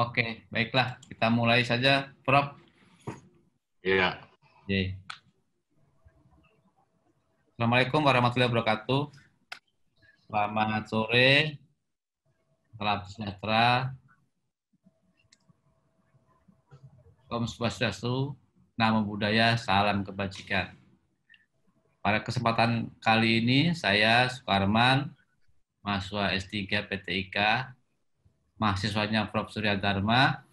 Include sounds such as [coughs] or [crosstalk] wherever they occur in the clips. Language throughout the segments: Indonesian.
Oke, baiklah. Kita mulai saja, Prof. Iya. Yeah. Assalamualaikum warahmatullahi wabarakatuh. Selamat sore. Salam sejahtera. Om Swastiastu, Namo Buddhaya, Salam Kebajikan. Pada kesempatan kali ini, saya Sukarman, mahasiswa S3 PTIK mahasiswanya Prof. Surya Dharma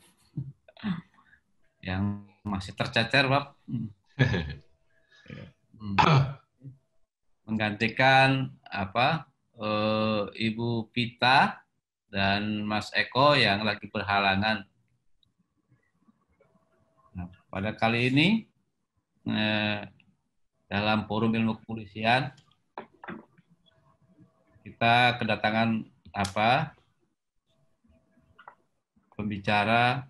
yang masih tercecer, Pak. [laughs] Menggantikan apa e, Ibu Pita dan Mas Eko yang lagi berhalangan. Nah, pada kali ini e, dalam forum ilmu kepolisian kita kedatangan apa pembicara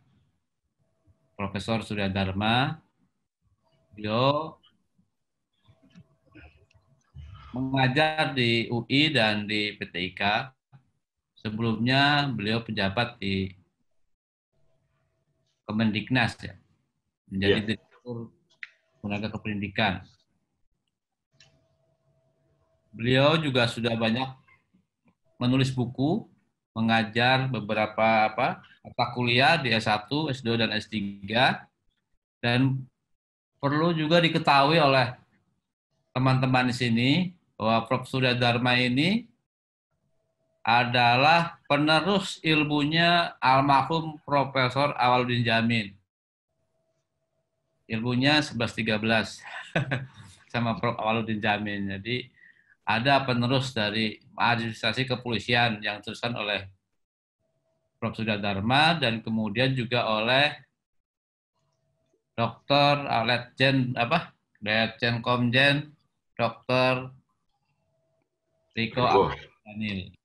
Profesor Surya Dharma. Beliau mengajar di UI dan di PTIK. Sebelumnya beliau pejabat di Kemendiknas ya. Menjadi yeah. direktur tenaga kependidikan. Beliau juga sudah banyak menulis buku mengajar beberapa apa mata kuliah di S1, S2 dan S3 dan perlu juga diketahui oleh teman-teman di sini bahwa Prof Surya Dharma ini adalah penerus ilmunya almarhum Profesor Awaludin Jamin. Ilmunya 1113 [laughs] sama Prof Awaludin Jamin. Jadi ada penerus dari administrasi kepolisian yang teruskan oleh Prof. Sudah dan kemudian juga oleh Dr. Letjen apa? Letjen Komjen Dr. Riko Anil.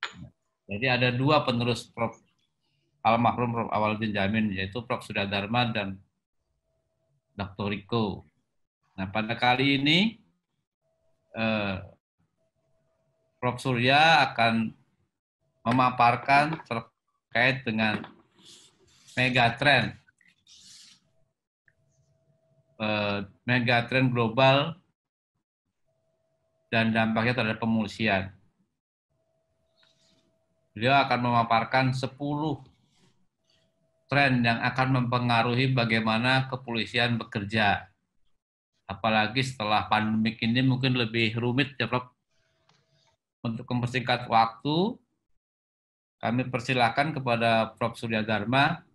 Jadi ada dua penerus Prof. Almarhum Prof. Awaludin Jamin yaitu Prof. Sudah dan Dr. Riko. Nah, pada kali ini eh, Prof. Surya akan memaparkan terkait dengan megatrend eh, megatrend global dan dampaknya terhadap pemulsian. Beliau akan memaparkan 10 tren yang akan mempengaruhi bagaimana kepolisian bekerja. Apalagi setelah pandemi ini mungkin lebih rumit ya untuk mempersingkat waktu, kami persilahkan kepada Prof. Surya Dharma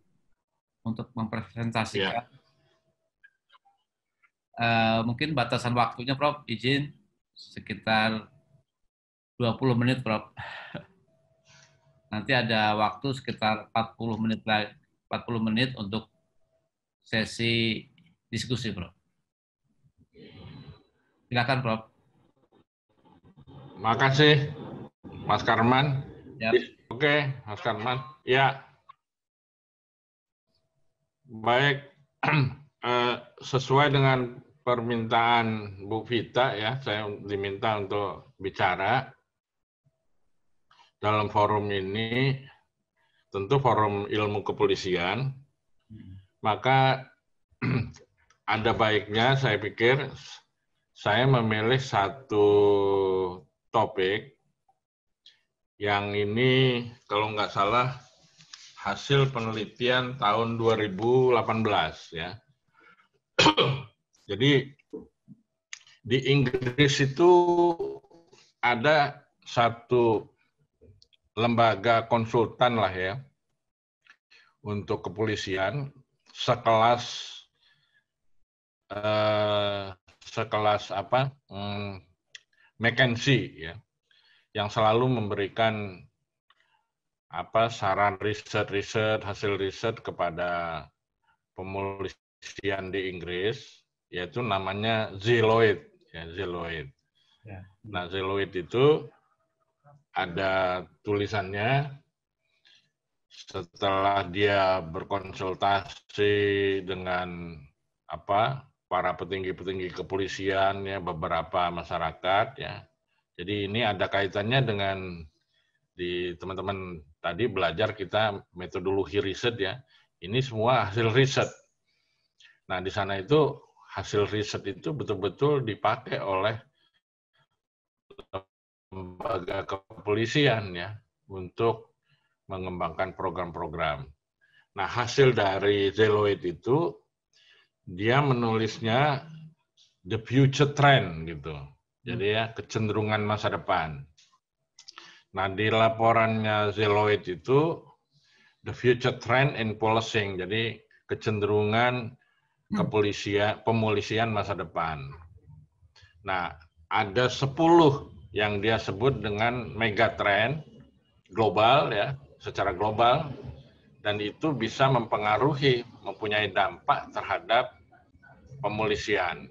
untuk mempresentasikan. Ya. Uh, mungkin batasan waktunya, Prof. Izin sekitar 20 menit, Prof. [laughs] Nanti ada waktu sekitar 40 menit lagi, 40 menit untuk sesi diskusi, Prof. Silakan, Prof. Makasih Mas Karman. Ya. Oke, Mas Karman. Ya. Baik, [clears throat] eh, sesuai dengan permintaan Bu Vita ya, saya diminta untuk bicara dalam forum ini, tentu forum ilmu kepolisian, maka [clears throat] ada baiknya saya pikir saya memilih satu topik yang ini kalau nggak salah hasil penelitian tahun 2018 ya. [clears throat] Jadi di Inggris itu ada satu lembaga konsultan lah ya untuk kepolisian sekelas eh, sekelas apa hmm, McKenzie ya, yang selalu memberikan apa saran riset-riset hasil riset kepada pemulisian di Inggris yaitu namanya zeloid ya zeloid. Ya. Nah zeloid itu ada tulisannya setelah dia berkonsultasi dengan apa para petinggi-petinggi kepolisian ya beberapa masyarakat ya. Jadi ini ada kaitannya dengan di teman-teman tadi belajar kita metodologi riset ya. Ini semua hasil riset. Nah, di sana itu hasil riset itu betul-betul dipakai oleh lembaga kepolisian ya untuk mengembangkan program-program. Nah, hasil dari Zeloid itu dia menulisnya the future trend gitu. Jadi hmm. ya kecenderungan masa depan. Nah di laporannya Zeloid itu the future trend in policing. Jadi kecenderungan hmm. kepolisian pemolisian masa depan. Nah ada 10 yang dia sebut dengan mega trend global ya secara global dan itu bisa mempengaruhi mempunyai dampak terhadap pemolisian.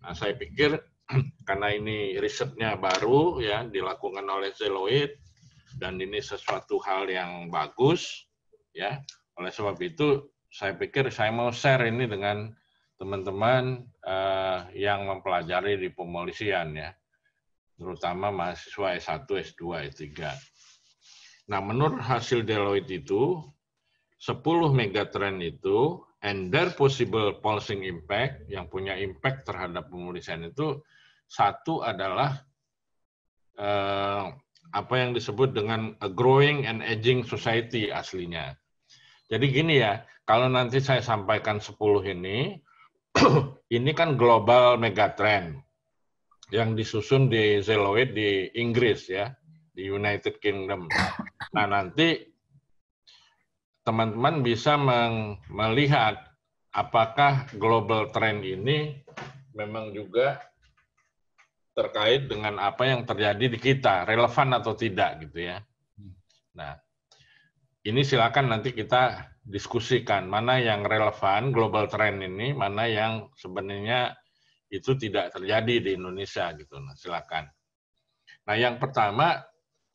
Nah, saya pikir [clears throat] karena ini risetnya baru ya dilakukan oleh Zeloid dan ini sesuatu hal yang bagus ya. Oleh sebab itu saya pikir saya mau share ini dengan teman-teman uh, yang mempelajari di pemolisian ya, terutama mahasiswa S1, S2, S3. Nah, menurut hasil Deloitte itu, 10 megatrend itu and their possible pulsing impact yang punya impact terhadap pemulisan itu satu adalah uh, apa yang disebut dengan a growing and aging society aslinya. Jadi gini ya, kalau nanti saya sampaikan 10 ini, [clears throat] ini kan global megatrend yang disusun di Zeloid di Inggris ya, di United Kingdom. Nah nanti teman-teman bisa melihat apakah global trend ini memang juga terkait dengan apa yang terjadi di kita, relevan atau tidak gitu ya. Nah, ini silakan nanti kita diskusikan mana yang relevan global trend ini, mana yang sebenarnya itu tidak terjadi di Indonesia gitu. Nah, silakan. Nah, yang pertama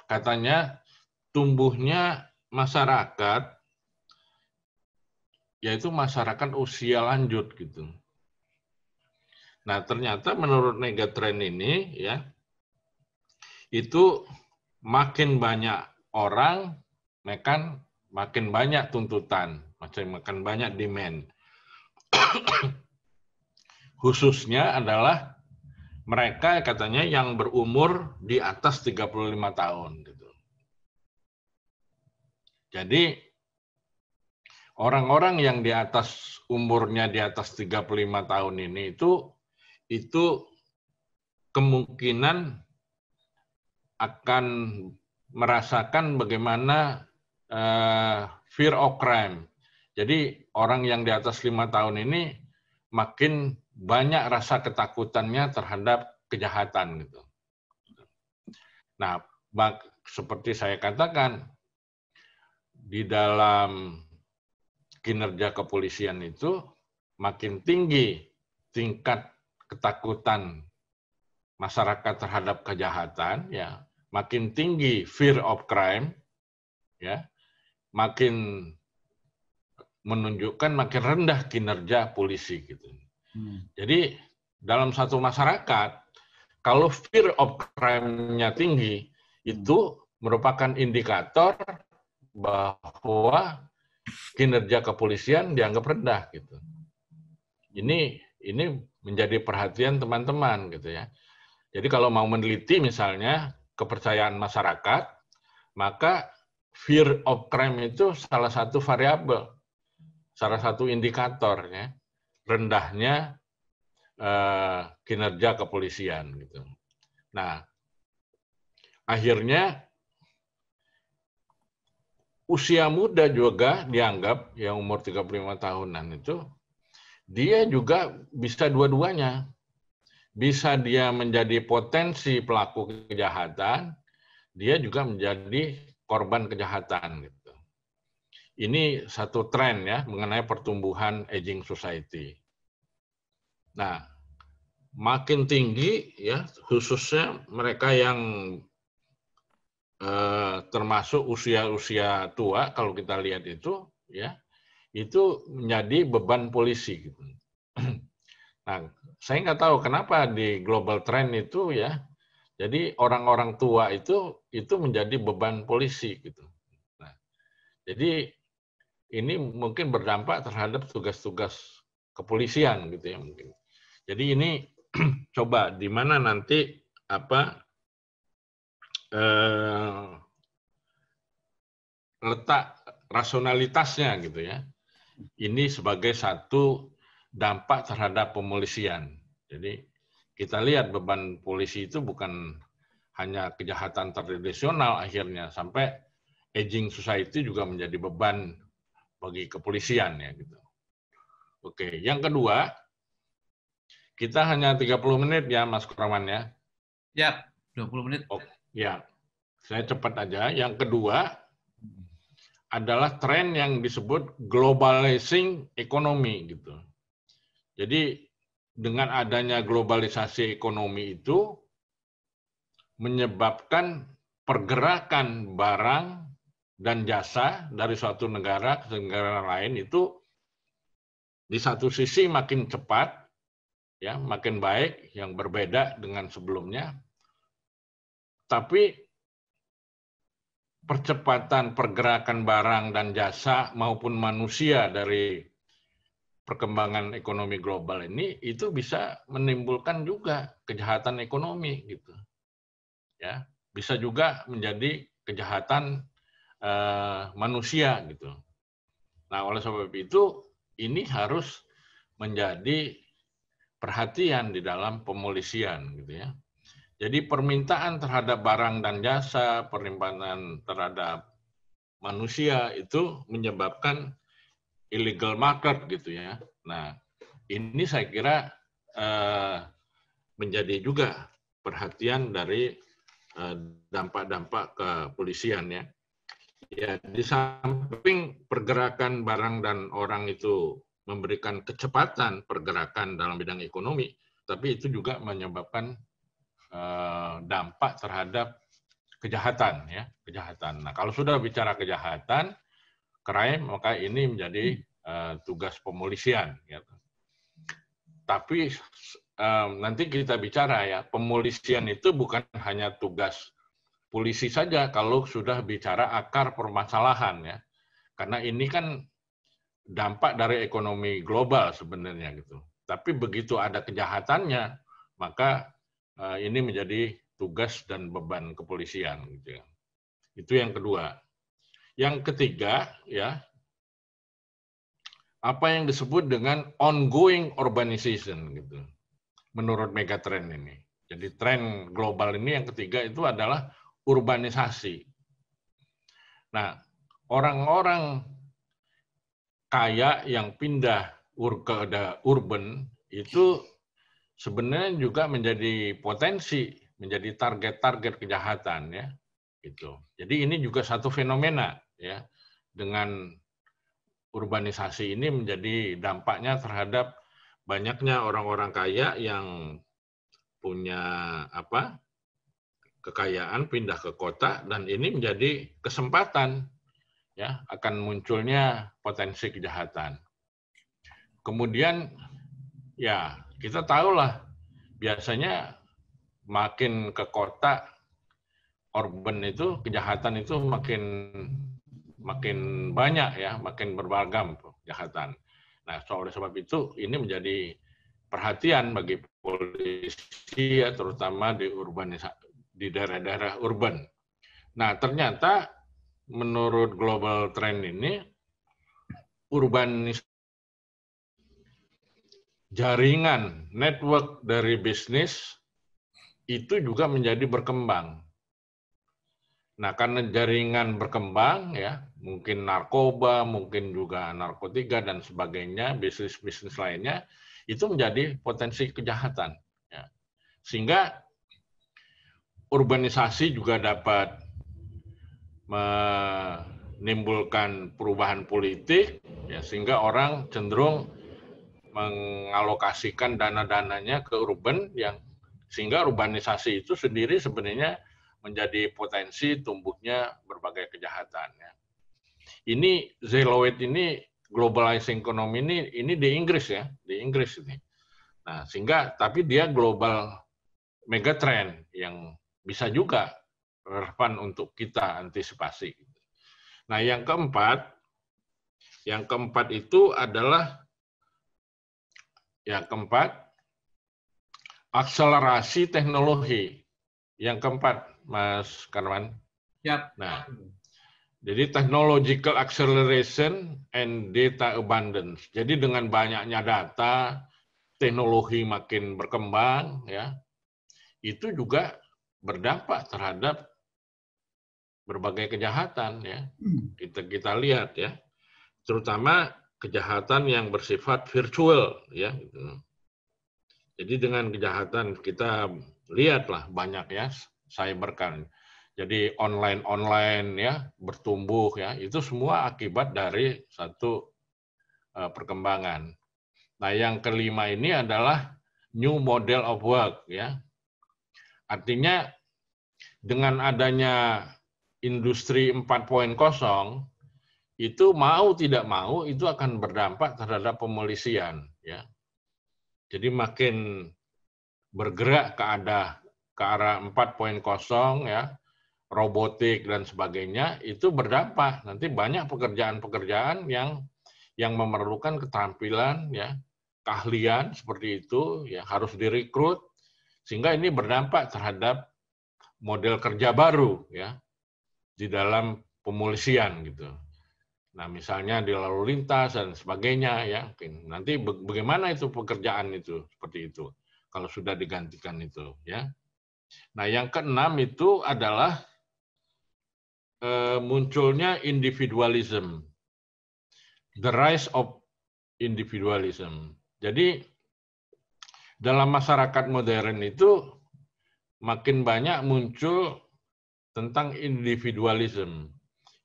katanya tumbuhnya masyarakat yaitu masyarakat usia lanjut gitu. Nah, ternyata menurut negatren ini ya itu makin banyak orang makan makin banyak tuntutan, makin makan banyak demand. [coughs] Khususnya adalah mereka katanya yang berumur di atas 35 tahun gitu. Jadi orang-orang yang di atas umurnya di atas 35 tahun ini itu itu kemungkinan akan merasakan bagaimana uh, fear of crime. Jadi orang yang di atas lima tahun ini makin banyak rasa ketakutannya terhadap kejahatan gitu. Nah, bak, seperti saya katakan di dalam kinerja kepolisian itu makin tinggi tingkat ketakutan masyarakat terhadap kejahatan ya makin tinggi fear of crime ya makin menunjukkan makin rendah kinerja polisi gitu. Hmm. Jadi dalam satu masyarakat kalau fear of crime-nya tinggi itu merupakan indikator bahwa kinerja kepolisian dianggap rendah gitu. Ini ini menjadi perhatian teman-teman gitu ya. Jadi kalau mau meneliti misalnya kepercayaan masyarakat, maka fear of crime itu salah satu variabel, salah satu indikatornya rendahnya eh, kinerja kepolisian gitu. Nah, akhirnya usia muda juga dianggap yang umur 35 tahunan itu dia juga bisa dua-duanya. Bisa dia menjadi potensi pelaku kejahatan, dia juga menjadi korban kejahatan gitu. Ini satu tren ya mengenai pertumbuhan aging society. Nah, makin tinggi ya khususnya mereka yang Eh, termasuk usia-usia tua kalau kita lihat itu ya itu menjadi beban polisi gitu. [clears throat] Nah, saya nggak tahu kenapa di global trend itu ya, jadi orang-orang tua itu itu menjadi beban polisi gitu. Nah, jadi ini mungkin berdampak terhadap tugas-tugas kepolisian gitu ya mungkin. Jadi ini [clears throat] coba di mana nanti apa eh, letak rasionalitasnya gitu ya. Ini sebagai satu dampak terhadap pemolisian. Jadi kita lihat beban polisi itu bukan hanya kejahatan tradisional akhirnya sampai aging society juga menjadi beban bagi kepolisian ya gitu. Oke, yang kedua kita hanya 30 menit ya Mas Kurawan ya. Ya, 20 menit. Oke. Ya, saya cepat aja. Yang kedua adalah tren yang disebut globalizing ekonomi gitu. Jadi dengan adanya globalisasi ekonomi itu menyebabkan pergerakan barang dan jasa dari suatu negara ke negara lain itu di satu sisi makin cepat ya makin baik yang berbeda dengan sebelumnya tapi percepatan pergerakan barang dan jasa maupun manusia dari perkembangan ekonomi global ini itu bisa menimbulkan juga kejahatan ekonomi gitu ya bisa juga menjadi kejahatan eh, manusia gitu nah oleh sebab itu ini harus menjadi perhatian di dalam pemolisian gitu ya jadi permintaan terhadap barang dan jasa, permintaan terhadap manusia itu menyebabkan illegal market gitu ya. Nah, ini saya kira eh, menjadi juga perhatian dari eh, dampak-dampak eh, kepolisian ya. Ya, di samping pergerakan barang dan orang itu memberikan kecepatan pergerakan dalam bidang ekonomi, tapi itu juga menyebabkan Eh, dampak terhadap kejahatan ya kejahatan. Nah kalau sudah bicara kejahatan crime maka ini menjadi uh, tugas pemolisian. ya. Tapi um, nanti kita bicara ya pemolisian itu bukan hanya tugas polisi saja kalau sudah bicara akar permasalahan ya karena ini kan dampak dari ekonomi global sebenarnya gitu. Tapi begitu ada kejahatannya maka Eh, ini menjadi tugas dan beban kepolisian gitu ya. Itu yang kedua. Yang ketiga ya apa yang disebut dengan ongoing urbanization gitu. Menurut megatrend ini. Jadi tren global ini yang ketiga itu adalah urbanisasi. Nah, orang-orang kaya yang pindah ke urban itu sebenarnya juga menjadi potensi, menjadi target-target kejahatan ya. itu Jadi ini juga satu fenomena ya dengan urbanisasi ini menjadi dampaknya terhadap banyaknya orang-orang kaya yang punya apa kekayaan pindah ke kota dan ini menjadi kesempatan ya akan munculnya potensi kejahatan. Kemudian Ya, kita tahu lah biasanya makin ke kota korban itu kejahatan itu makin makin banyak ya, makin beragam kejahatan. Nah, soal sebab itu ini menjadi perhatian bagi polisi ya terutama di urban di daerah-daerah urban. Nah, ternyata menurut global trend ini urbanisasi jaringan network dari bisnis itu juga menjadi berkembang. Nah, karena jaringan berkembang ya, mungkin narkoba, mungkin juga narkotika dan sebagainya, bisnis-bisnis lainnya itu menjadi potensi kejahatan. Ya. Sehingga urbanisasi juga dapat menimbulkan perubahan politik, ya, sehingga orang cenderung mengalokasikan dana-dananya ke urban yang sehingga urbanisasi itu sendiri sebenarnya menjadi potensi tumbuhnya berbagai kejahatan. Ya. Ini zero waste ini globalizing ekonomi ini ini di Inggris ya, di Inggris ini. Nah, sehingga tapi dia global megatrend yang bisa juga relevan untuk kita antisipasi. Nah, yang keempat, yang keempat itu adalah yang keempat, akselerasi teknologi. Yang keempat, Mas Karman. Ya. Nah, jadi technological acceleration and data abundance. Jadi dengan banyaknya data, teknologi makin berkembang, ya, itu juga berdampak terhadap berbagai kejahatan, ya. Hmm. Kita kita lihat ya, terutama kejahatan yang bersifat virtual ya gitu. Jadi dengan kejahatan kita lihatlah banyak ya cyber kan Jadi online-online ya bertumbuh ya itu semua akibat dari satu uh, perkembangan. Nah, yang kelima ini adalah new model of work ya. Artinya dengan adanya industri 4.0 itu mau tidak mau itu akan berdampak terhadap pemolisian ya. Jadi makin bergerak ke arah ke arah 4.0 ya, robotik dan sebagainya itu berdampak. Nanti banyak pekerjaan-pekerjaan yang yang memerlukan keterampilan ya, keahlian seperti itu ya harus direkrut sehingga ini berdampak terhadap model kerja baru ya di dalam pemulisian gitu. Nah, misalnya di lalu lintas dan sebagainya ya. Nanti bagaimana itu pekerjaan itu seperti itu kalau sudah digantikan itu ya. Nah, yang keenam itu adalah eh, munculnya individualism. The rise of individualism. Jadi dalam masyarakat modern itu makin banyak muncul tentang individualism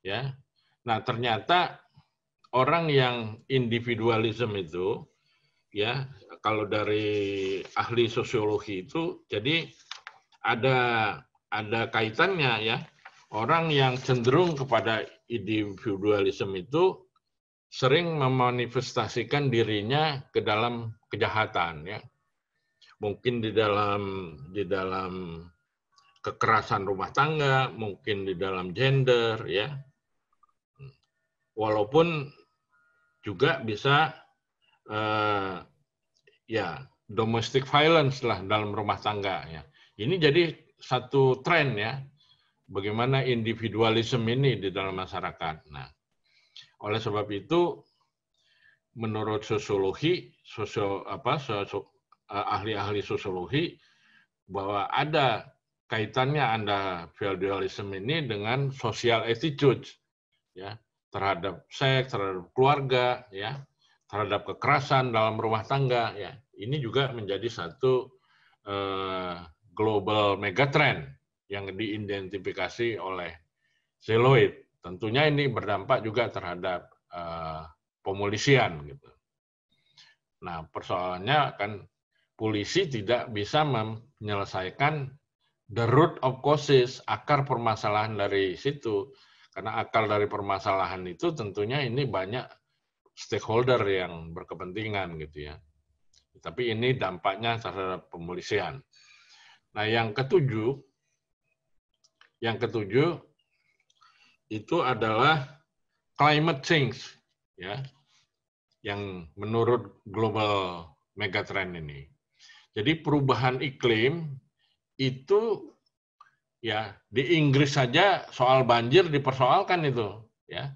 ya Nah, ternyata orang yang individualisme itu ya, kalau dari ahli sosiologi itu jadi ada ada kaitannya ya. Orang yang cenderung kepada individualisme itu sering memanifestasikan dirinya ke dalam kejahatan ya. Mungkin di dalam di dalam kekerasan rumah tangga, mungkin di dalam gender ya walaupun juga bisa uh, ya domestic violence lah dalam rumah tangga ya. Ini jadi satu tren ya bagaimana individualisme ini di dalam masyarakat. Nah, oleh sebab itu menurut sosiologi, sosio apa sosio, eh, ahli-ahli sosiologi bahwa ada kaitannya anda feudalism ini dengan social attitude ya terhadap seks, terhadap keluarga, ya, terhadap kekerasan dalam rumah tangga, ya, ini juga menjadi satu eh, global megatrend yang diidentifikasi oleh Zeloid. Tentunya ini berdampak juga terhadap eh, pemolisian, gitu. Nah, persoalannya kan polisi tidak bisa menyelesaikan the root of causes, akar permasalahan dari situ karena akal dari permasalahan itu tentunya ini banyak stakeholder yang berkepentingan gitu ya. Tapi ini dampaknya terhadap pemolisian. Nah, yang ketujuh yang ketujuh itu adalah climate change ya yang menurut global megatrend ini. Jadi perubahan iklim itu Ya, di Inggris saja soal banjir dipersoalkan itu, ya.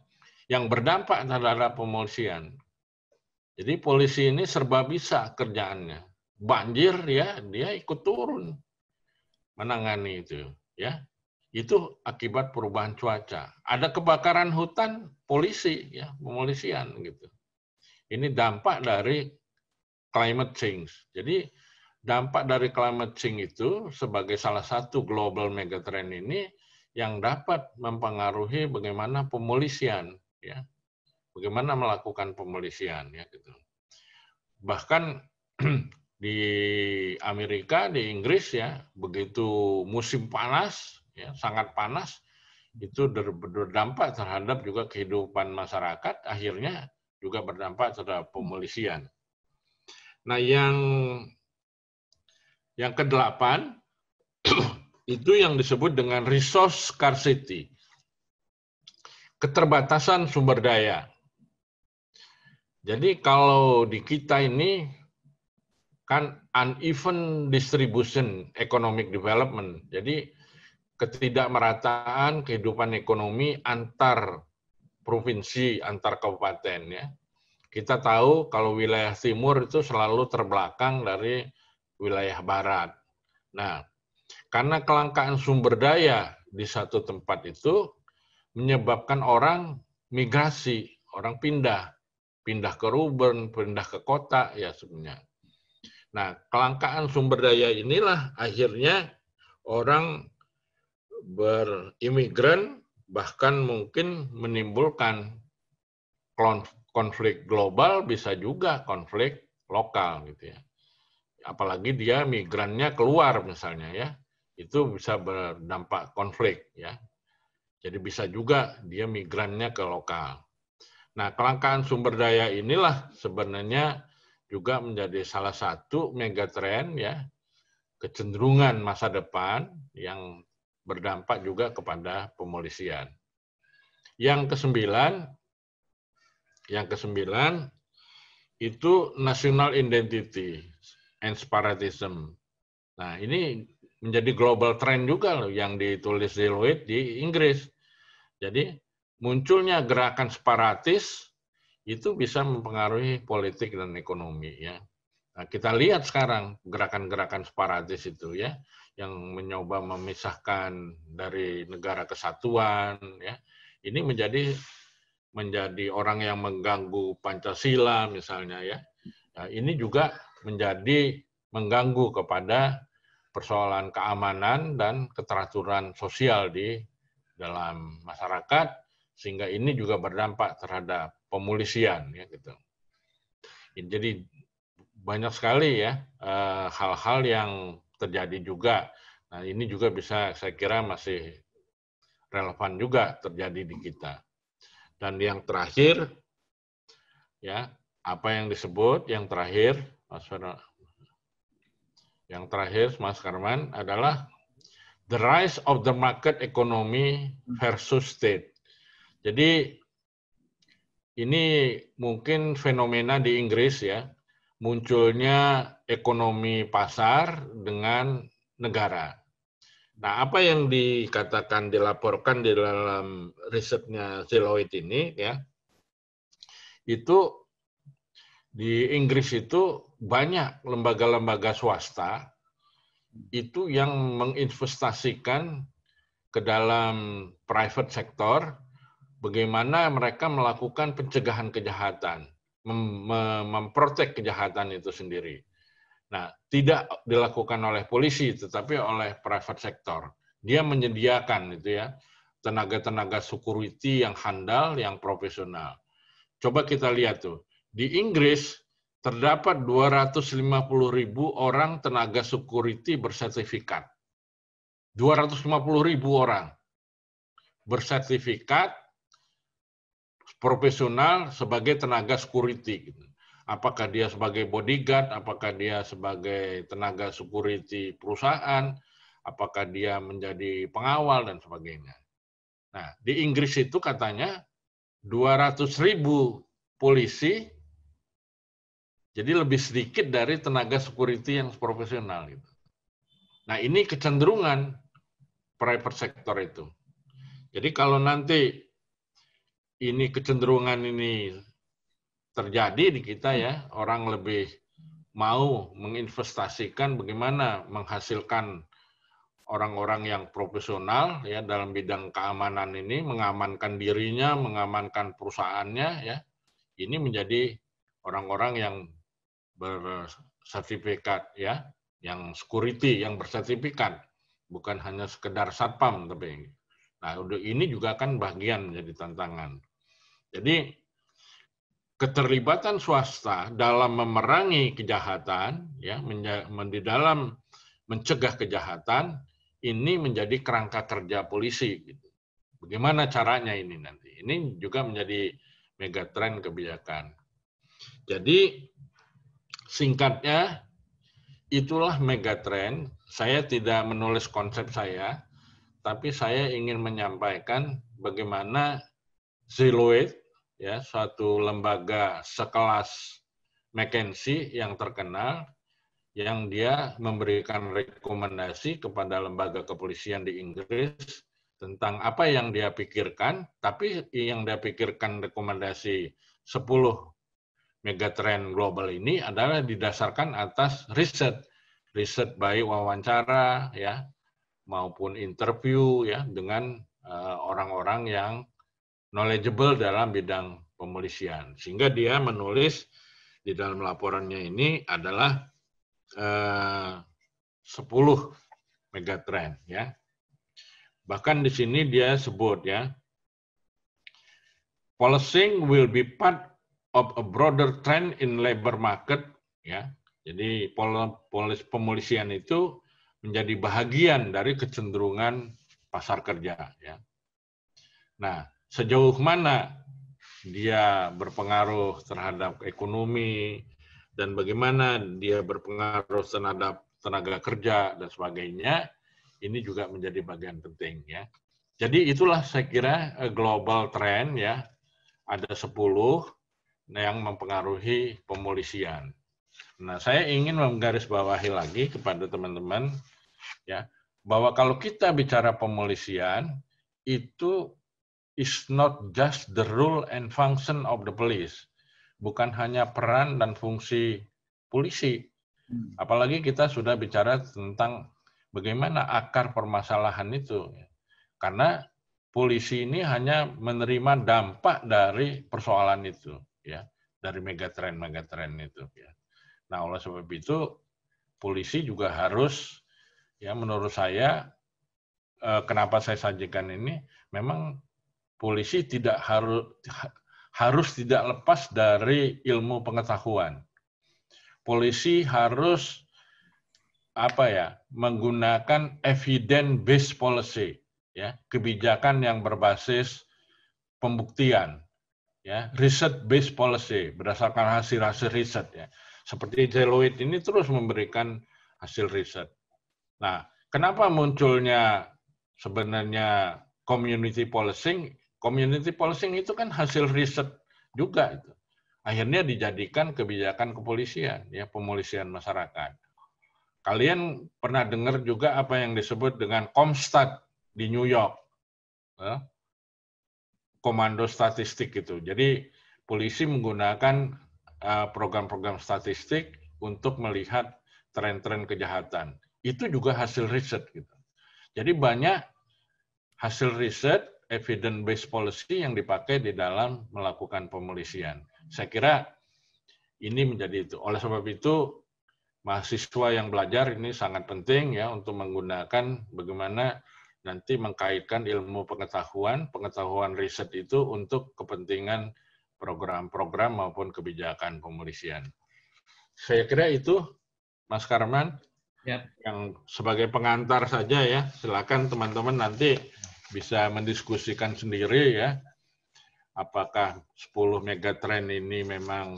Yang berdampak terhadap pemolisian. Jadi polisi ini serba bisa kerjaannya. Banjir ya, dia ikut turun menangani itu, ya. Itu akibat perubahan cuaca. Ada kebakaran hutan, polisi ya, pemolisian gitu. Ini dampak dari climate change. Jadi dampak dari climate change itu sebagai salah satu global megatrend ini yang dapat mempengaruhi bagaimana pemolisian ya bagaimana melakukan pemolisian ya gitu bahkan [clears throat] di Amerika di Inggris ya begitu musim panas ya sangat panas itu berdampak terhadap juga kehidupan masyarakat akhirnya juga berdampak terhadap pemolisian nah yang yang kedelapan, [clears throat] itu yang disebut dengan resource scarcity. Keterbatasan sumber daya. Jadi kalau di kita ini kan uneven distribution economic development. Jadi ketidakmerataan kehidupan ekonomi antar provinsi, antar kabupaten ya. Kita tahu kalau wilayah timur itu selalu terbelakang dari wilayah barat. Nah, karena kelangkaan sumber daya di satu tempat itu menyebabkan orang migrasi, orang pindah, pindah ke Ruben, pindah ke kota ya sebenarnya. Nah, kelangkaan sumber daya inilah akhirnya orang berimigran bahkan mungkin menimbulkan konflik global bisa juga konflik lokal gitu ya apalagi dia migrannya keluar misalnya ya, itu bisa berdampak konflik ya. Jadi bisa juga dia migrannya ke lokal. Nah, kelangkaan sumber daya inilah sebenarnya juga menjadi salah satu megatrend ya, kecenderungan masa depan yang berdampak juga kepada pemolisian. Yang kesembilan, yang kesembilan itu national identity and separatism. Nah, ini menjadi global trend juga loh yang ditulis Deloitte di Inggris. Jadi munculnya gerakan separatis itu bisa mempengaruhi politik dan ekonomi ya. Nah, kita lihat sekarang gerakan-gerakan separatis itu ya yang mencoba memisahkan dari negara kesatuan ya. Ini menjadi menjadi orang yang mengganggu Pancasila misalnya ya. Nah, ini juga menjadi mengganggu kepada persoalan keamanan dan keteraturan sosial di dalam masyarakat sehingga ini juga berdampak terhadap pemulisian ya gitu. Jadi banyak sekali ya eh, hal-hal e, yang terjadi juga. Nah, ini juga bisa saya kira masih relevan juga terjadi di kita. Dan yang terakhir ya, apa yang disebut yang terakhir Mas Fernando. Yang terakhir, Mas Karman, adalah the rise of the market economy versus state. Jadi ini mungkin fenomena di Inggris ya, munculnya ekonomi pasar dengan negara. Nah, apa yang dikatakan dilaporkan di dalam risetnya Siloid ini ya, itu di Inggris itu banyak lembaga-lembaga swasta itu yang menginvestasikan ke dalam private sector bagaimana mereka melakukan pencegahan kejahatan, mem memprotek kejahatan itu sendiri. Nah, tidak dilakukan oleh polisi tetapi oleh private sector. Dia menyediakan itu ya tenaga-tenaga security yang handal, yang profesional. Coba kita lihat tuh di Inggris, terdapat 250 ribu orang tenaga security bersertifikat. 250 ribu orang bersertifikat profesional sebagai tenaga security. Gitu. Apakah dia sebagai bodyguard, apakah dia sebagai tenaga security perusahaan, apakah dia menjadi pengawal, dan sebagainya. Nah, di Inggris itu katanya 200 ribu polisi jadi lebih sedikit dari tenaga security yang profesional. Gitu. Nah ini kecenderungan private sector itu. Jadi kalau nanti ini kecenderungan ini terjadi di kita ya, orang lebih mau menginvestasikan bagaimana menghasilkan orang-orang yang profesional ya dalam bidang keamanan ini mengamankan dirinya, mengamankan perusahaannya ya. Ini menjadi orang-orang yang bersertifikat ya, yang security, yang bersertifikat, bukan hanya sekedar satpam tapi. Nah, untuk ini juga kan bagian menjadi tantangan. Jadi keterlibatan swasta dalam memerangi kejahatan ya di dalam mencegah kejahatan ini menjadi kerangka kerja polisi gitu. Bagaimana caranya ini nanti? Ini juga menjadi megatrend kebijakan. Jadi Singkatnya, itulah megatrend. Saya tidak menulis konsep saya, tapi saya ingin menyampaikan bagaimana Ziloid, ya, suatu lembaga sekelas McKinsey yang terkenal, yang dia memberikan rekomendasi kepada lembaga kepolisian di Inggris tentang apa yang dia pikirkan, tapi yang dia pikirkan rekomendasi 10 megatrend global ini adalah didasarkan atas riset, riset baik wawancara ya maupun interview ya dengan eh, orang-orang yang knowledgeable dalam bidang pemolisian. Sehingga dia menulis di dalam laporannya ini adalah eh, uh, 10 megatrend ya. Bahkan di sini dia sebut ya, policing will be part of a broader trend in labor market ya. Jadi polis pemolisian itu menjadi bahagian dari kecenderungan pasar kerja ya. Nah, sejauh mana dia berpengaruh terhadap ekonomi dan bagaimana dia berpengaruh terhadap tenaga kerja dan sebagainya ini juga menjadi bagian penting ya. Jadi itulah saya kira eh, global trend ya. Ada 10 Nah, yang mempengaruhi pemolisian. Nah, saya ingin menggarisbawahi lagi kepada teman-teman ya bahwa kalau kita bicara pemolisian itu is not just the rule and function of the police. Bukan hanya peran dan fungsi polisi. Hmm. Apalagi kita sudah bicara tentang bagaimana akar permasalahan itu. Karena polisi ini hanya menerima dampak dari persoalan itu ya dari megatrend megatrend itu ya. Nah oleh sebab itu polisi juga harus ya menurut saya eh, kenapa saya sajikan ini memang polisi tidak harus harus tidak lepas dari ilmu pengetahuan. Polisi harus apa ya menggunakan evidence based policy ya kebijakan yang berbasis pembuktian ya riset based policy berdasarkan hasil hasil riset ya seperti Deloitte ini terus memberikan hasil riset. Nah, kenapa munculnya sebenarnya community policing? Community policing itu kan hasil riset juga itu. Akhirnya dijadikan kebijakan kepolisian, ya pemolisian masyarakat. Kalian pernah dengar juga apa yang disebut dengan Komstat di New York. Ya? komando statistik gitu. Jadi polisi menggunakan eh, program-program statistik untuk melihat tren-tren kejahatan. Itu juga hasil riset gitu. Jadi banyak hasil riset evidence based policy yang dipakai di dalam melakukan pemolisian. Saya kira ini menjadi itu. Oleh sebab itu mahasiswa yang belajar ini sangat penting ya untuk menggunakan bagaimana nanti mengkaitkan ilmu pengetahuan, pengetahuan riset itu untuk kepentingan program-program maupun kebijakan pemolisian. Saya kira itu, Mas Karman, ya. yang sebagai pengantar saja ya. Silakan teman-teman nanti bisa mendiskusikan sendiri ya. Apakah 10 megatrend ini memang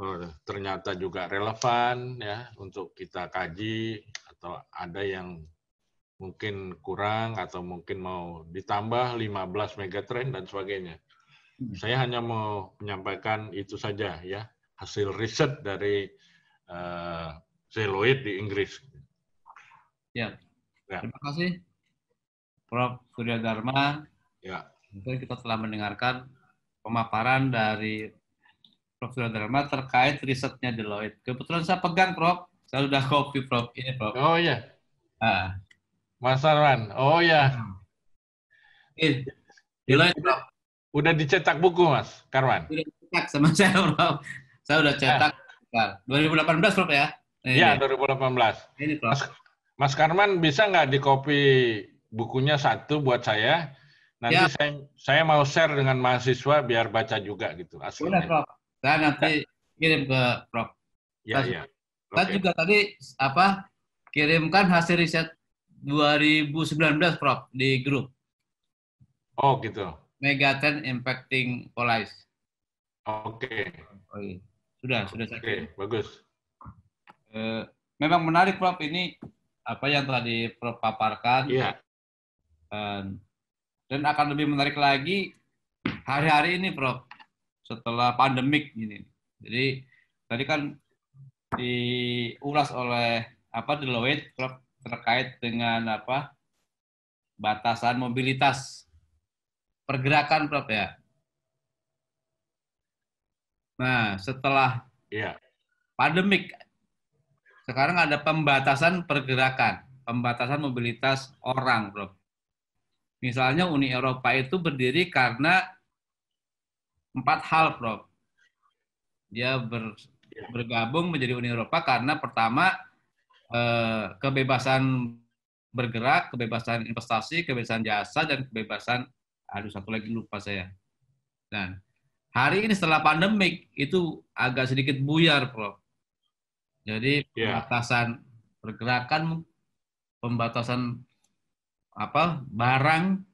eh, ternyata juga relevan ya untuk kita kaji atau ada yang mungkin kurang atau mungkin mau ditambah 15 megatrend dan sebagainya. Hmm. Saya hanya mau menyampaikan itu saja ya hasil riset dari uh, Zeloid di Inggris. Ya. ya. Terima kasih Prof. Surya Dharma. Ya. Mungkin kita telah mendengarkan pemaparan dari Prof. Surya Dharma terkait risetnya Deloitte. Kebetulan saya pegang Prof. Saya sudah copy Prof ini Prof. Oh iya. Ah. Mas Arwan. Oh ya. Eh, It, udah, udah, dicetak buku Mas Karwan. Udah dicetak sama saya Prof. Saya udah cetak. Ya. 2018 Prof ya. Ini. Ya 2018. Ini Prof. Mas, Mas Karman bisa nggak di copy bukunya satu buat saya? Nanti ya. saya saya mau share dengan mahasiswa biar baca juga gitu aslinya. Boleh, Prof. Saya nanti ya. kirim ke Prof. Iya. iya. ya. Saya okay. juga tadi apa kirimkan hasil riset 2019 Prof di grup. Oh gitu. Megatrend impacting polis. Oke. Okay. Oh, iya. Sudah sudah saya. Oke okay, bagus. Eh, memang menarik Prof ini apa yang telah dipaparkan. Iya. Yeah. Dan, dan akan lebih menarik lagi hari-hari ini Prof setelah pandemik ini. Jadi tadi kan diulas oleh apa Deloitte Prof terkait dengan apa batasan mobilitas pergerakan Prof ya. Nah, setelah ya. pandemik sekarang ada pembatasan pergerakan, pembatasan mobilitas orang, Prof. Misalnya Uni Eropa itu berdiri karena empat hal, Prof. Dia ber, iya. bergabung menjadi Uni Eropa karena pertama Eh, kebebasan bergerak, kebebasan investasi, kebebasan jasa, dan kebebasan, aduh satu lagi lupa saya. Dan hari ini setelah pandemik itu agak sedikit buyar, Prof. Jadi iya. pembatasan yeah. pergerakan, pembatasan apa barang,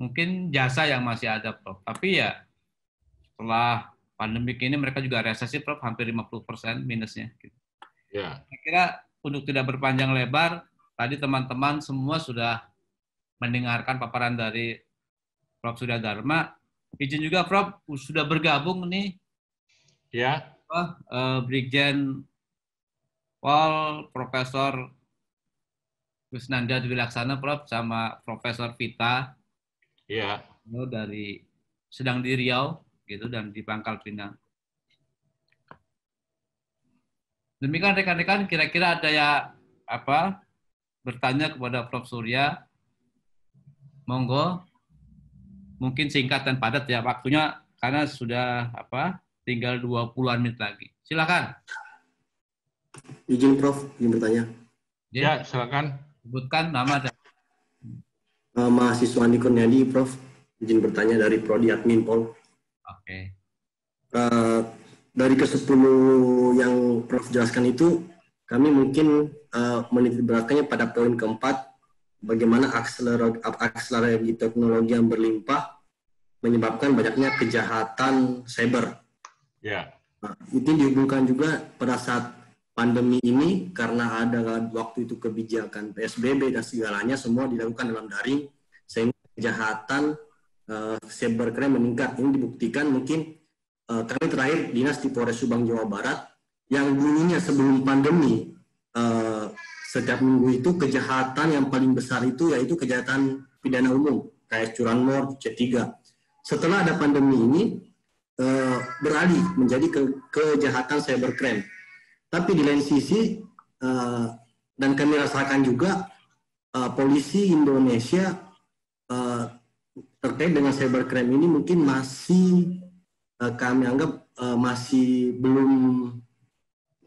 mungkin jasa yang masih ada, Prof. Tapi ya setelah pandemik ini mereka juga resesi, Prof, hampir 50 persen minusnya. Yeah. Saya kira untuk tidak berpanjang lebar, tadi teman-teman semua sudah mendengarkan paparan dari Prof. Surya Dharma. Izin juga Prof, sudah bergabung nih. Ya. Apa, eh, Brigjen Pol Profesor Kusnanda Dwilaksana Prof sama Profesor Vita. ya, Dari sedang di Riau gitu dan di Pangkal Pinang. Demikian rekan-rekan, kira-kira ada ya apa bertanya kepada Prof. Surya. Monggo, mungkin singkat dan padat ya waktunya karena sudah apa tinggal 20-an menit lagi. Silakan. Izin Prof, ingin bertanya. Ya, ya silakan. Sebutkan nama dan uh, mahasiswa Andi Kurniadi, Prof. Izin bertanya dari Prodi Admin Pol. Oke. Okay. Uh, eh, dari ke-10 yang Prof jelaskan itu, kami mungkin uh, menitik beratkannya pada poin keempat, bagaimana akselerasi teknologi yang berlimpah menyebabkan banyaknya kejahatan cyber. Ya. Nah, itu dihubungkan juga pada saat pandemi ini karena ada waktu itu kebijakan PSBB dan segalanya semua dilakukan dalam daring sehingga kejahatan uh, cybercrime meningkat. Ini dibuktikan mungkin Eh, kami terakhir dinas di Polres Subang Jawa Barat yang dulunya sebelum pandemi uh, setiap minggu itu kejahatan yang paling besar itu yaitu kejahatan pidana umum kayak curanmor C3. Setelah ada pandemi ini uh, beralih menjadi ke kejahatan cybercrime. Tapi di lain sisi uh, dan kami rasakan juga uh, polisi Indonesia uh, terkait dengan cybercrime ini mungkin masih uh, kami anggap uh, masih belum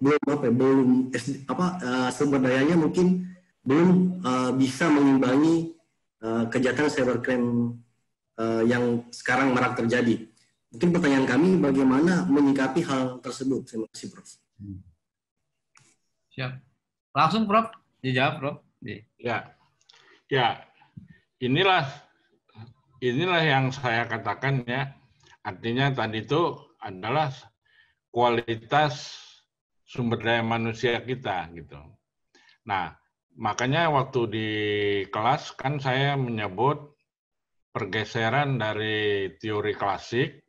belum apa ya, belum apa uh, sumber dayanya mungkin belum uh, bisa mengimbangi uh, kejahatan cybercrime uh, yang sekarang marak terjadi. Mungkin pertanyaan kami bagaimana menyikapi hal tersebut. Terima kasih, Prof. Hmm. Siap. Langsung, Prof. Dijawab, Prof. Di. Ya. Ya. Inilah inilah yang saya katakan ya Artinya tadi itu adalah kualitas sumber daya manusia kita gitu. Nah, makanya waktu di kelas kan saya menyebut pergeseran dari teori klasik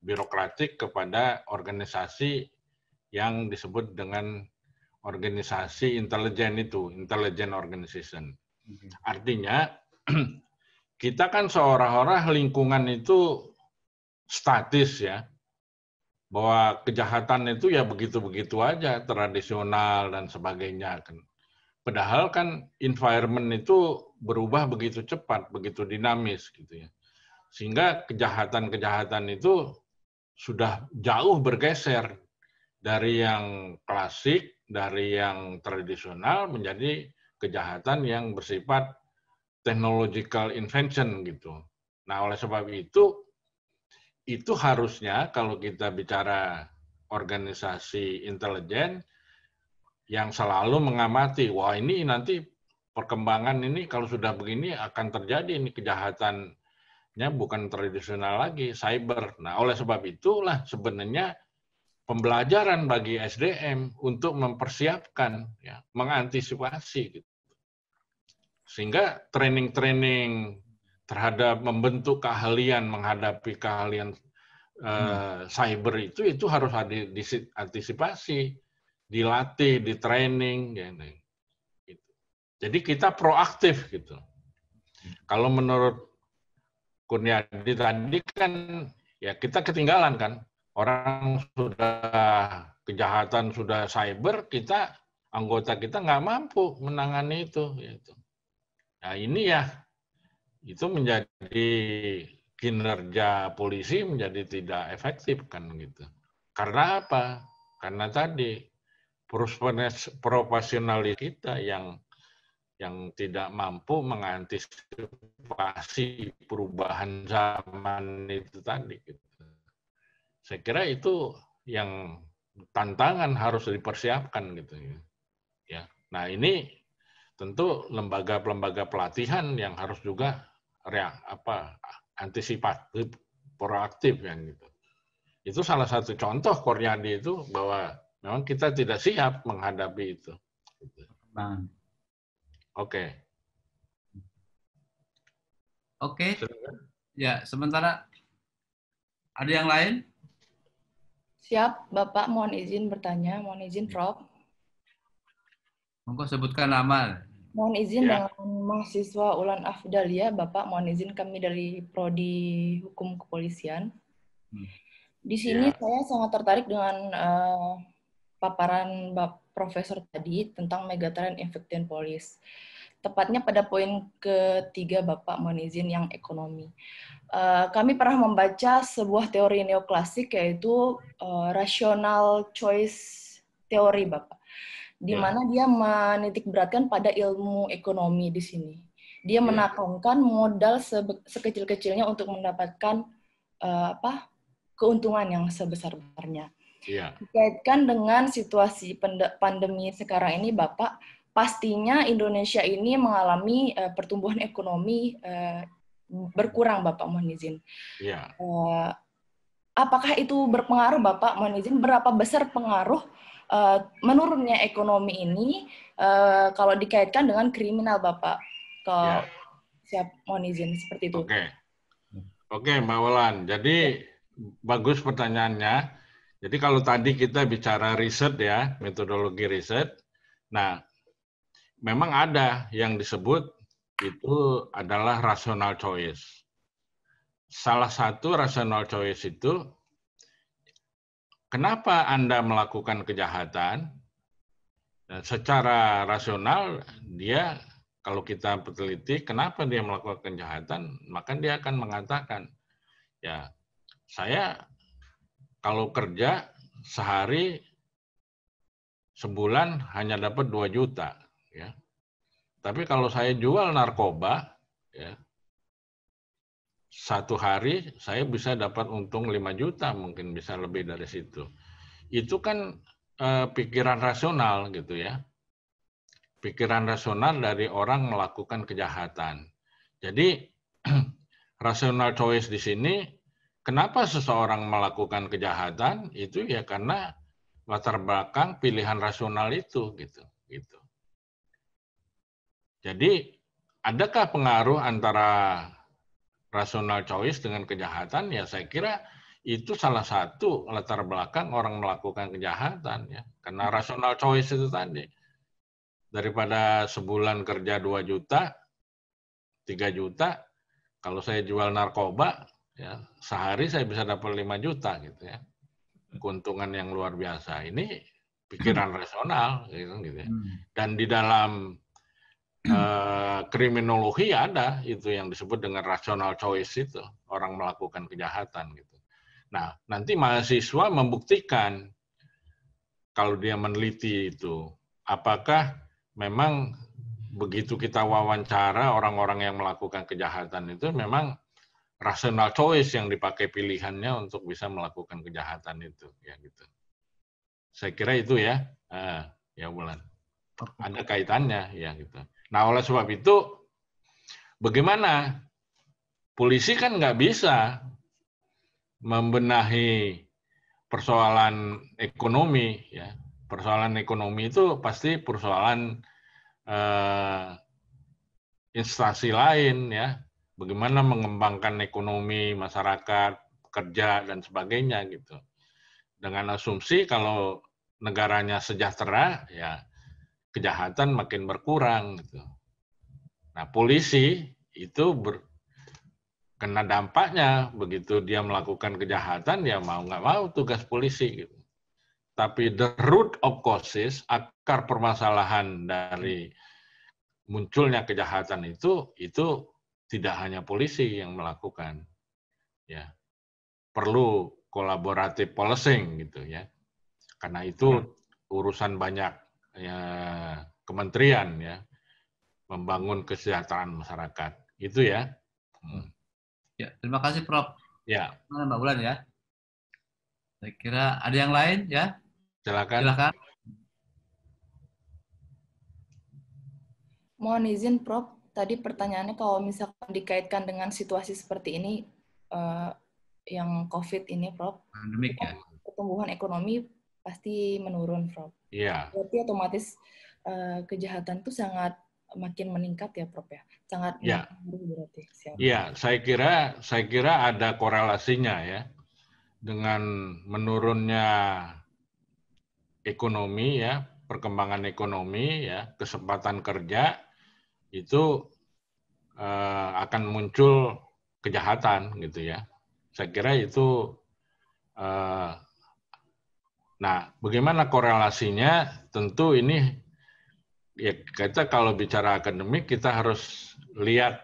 birokratik kepada organisasi yang disebut dengan organisasi intelijen itu, intelijen organization. Mhm. Artinya [clears throat] kita kan seorang-orang lingkungan itu statis ya bahwa kejahatan itu ya begitu-begitu aja tradisional dan sebagainya kan. Padahal kan environment itu berubah begitu cepat, begitu dinamis gitu ya. Sehingga kejahatan-kejahatan itu sudah jauh bergeser dari yang klasik, dari yang tradisional menjadi kejahatan yang bersifat technological invention gitu. Nah, oleh sebab itu itu harusnya kalau kita bicara organisasi intelijen yang selalu mengamati, wah ini nanti perkembangan ini kalau sudah begini akan terjadi ini kejahatannya bukan tradisional lagi, cyber. Nah, oleh sebab itulah sebenarnya pembelajaran bagi SDM untuk mempersiapkan, ya, mengantisipasi gitu. Sehingga training-training terhadap membentuk keahlian menghadapi keahlian uh, hmm. cyber itu itu harus ada antisipasi, dilatih, di training, ya, nah, gitu. Jadi kita proaktif gitu. Kalau menurut Kurniadi tadi kan ya kita ketinggalan kan orang sudah kejahatan sudah cyber kita anggota kita nggak mampu menangani itu. Gitu. Nah ini ya itu menjadi kinerja polisi menjadi tidak efektif kan gitu. Karena apa? Karena tadi profesionalis kita yang yang tidak mampu mengantisipasi perubahan zaman itu tadi. Gitu. Saya kira itu yang tantangan harus dipersiapkan gitu ya. ya. Nah ini tentu lembaga-lembaga pelatihan yang harus juga reak, apa antisipatif proaktif yang gitu. Itu salah satu contoh Kurniadi itu bahwa memang kita tidak siap menghadapi itu. Gitu. Bang. Oke. Oke. Ya, sementara ada yang lain? Siap, Bapak mohon izin bertanya, mohon izin ya. Prof. Monggo sebutkan nama. Mohon izin ya. dengan mahasiswa Ulan Afdal ya, Bapak. Mohon izin kami dari Prodi Hukum Kepolisian. Hmm. Di sini ya. saya sangat tertarik dengan uh, paparan Bapak Profesor tadi tentang megatrend infektion polis. Tepatnya pada poin ketiga Bapak, mohon izin, yang ekonomi. Uh, kami pernah membaca sebuah teori neoklasik yaitu uh, rational choice teori Bapak di ya. mana yeah. dia menitik beratkan pada ilmu ekonomi di sini. Dia yeah. menakungkan modal sekecil-kecilnya untuk mendapatkan uh, apa keuntungan yang sebesar-besarnya. Yeah. Dikaitkan dengan situasi pandemi sekarang ini, Bapak, pastinya Indonesia ini mengalami uh, pertumbuhan ekonomi uh, berkurang, Bapak, mohon izin. Yeah. Iya. Uh, apakah itu berpengaruh, Bapak, mohon izin, berapa besar pengaruh Eh, menurunnya ekonomi ini uh, kalau dikaitkan dengan kriminal, Bapak. Kalau ya. siap mohon izin seperti itu. Oke. Oke, Mbak Wulan. Jadi bagus pertanyaannya. Jadi kalau tadi kita bicara riset ya, metodologi riset. Nah, memang ada yang disebut itu adalah rational choice. Salah satu rational choice itu kenapa Anda melakukan kejahatan? Secara rasional, dia kalau kita teliti kenapa dia melakukan kejahatan, maka dia akan mengatakan, ya saya kalau kerja sehari sebulan hanya dapat 2 juta, ya. Tapi kalau saya jual narkoba, ya, satu hari saya bisa dapat untung 5 juta, mungkin bisa lebih dari situ. Itu kan eh, pikiran rasional gitu ya. Pikiran rasional dari orang melakukan kejahatan. Jadi [clears throat] rasional choice di sini kenapa seseorang melakukan kejahatan itu ya karena latar belakang pilihan rasional itu gitu gitu. Jadi adakah pengaruh antara rasional choice dengan kejahatan ya saya kira itu salah satu latar belakang orang melakukan kejahatan ya karena hmm. rasional choice itu tadi daripada sebulan kerja 2 juta 3 juta kalau saya jual narkoba ya sehari saya bisa dapat 5 juta gitu ya keuntungan yang luar biasa ini pikiran [clears throat] rasional gitu, gitu ya. Hmm. dan di dalam Eh, kriminologi ada itu yang disebut dengan rational choice itu orang melakukan kejahatan gitu. Nah nanti mahasiswa membuktikan kalau dia meneliti itu apakah memang begitu kita wawancara orang-orang yang melakukan kejahatan itu memang rational choice yang dipakai pilihannya untuk bisa melakukan kejahatan itu ya gitu. Saya kira itu ya, uh, ya bulan. Ada kaitannya ya gitu. Nah, oleh sebab itu, bagaimana? Polisi kan nggak bisa membenahi persoalan ekonomi, ya. Persoalan ekonomi itu pasti persoalan eh, instansi lain, ya. Bagaimana mengembangkan ekonomi masyarakat, kerja dan sebagainya gitu. Dengan asumsi kalau negaranya sejahtera, ya kejahatan makin berkurang. Gitu. Nah, polisi itu ber, kena dampaknya begitu dia melakukan kejahatan ya mau nggak mau tugas polisi gitu. Tapi the root of causes akar permasalahan dari munculnya kejahatan itu itu tidak hanya polisi yang melakukan. Ya. Perlu kolaboratif policing gitu ya. Karena itu hmm. urusan banyak ya, kementerian ya membangun kesejahteraan masyarakat. Itu ya. Hmm. Ya, terima kasih Prof. Ya. Mana Mbak Bulan ya? Saya kira ada yang lain ya? Silakan. Silakan. Mohon izin Prof, tadi pertanyaannya kalau misalkan dikaitkan dengan situasi seperti ini uh, yang COVID ini Prof, Pandemik, ya? pertumbuhan ekonomi pasti menurun, Prof. Iya. Yeah. Berarti otomatis uh, kejahatan itu sangat makin meningkat ya, Prof ya. Sangat yeah. Iya. menurun berarti. Iya, yeah, saya kira saya kira ada korelasinya ya dengan menurunnya ekonomi ya, perkembangan ekonomi ya, kesempatan kerja itu uh, akan muncul kejahatan gitu ya. Saya kira itu uh, Nah, bagaimana korelasinya? Tentu ini ya kita kalau bicara akademik kita harus lihat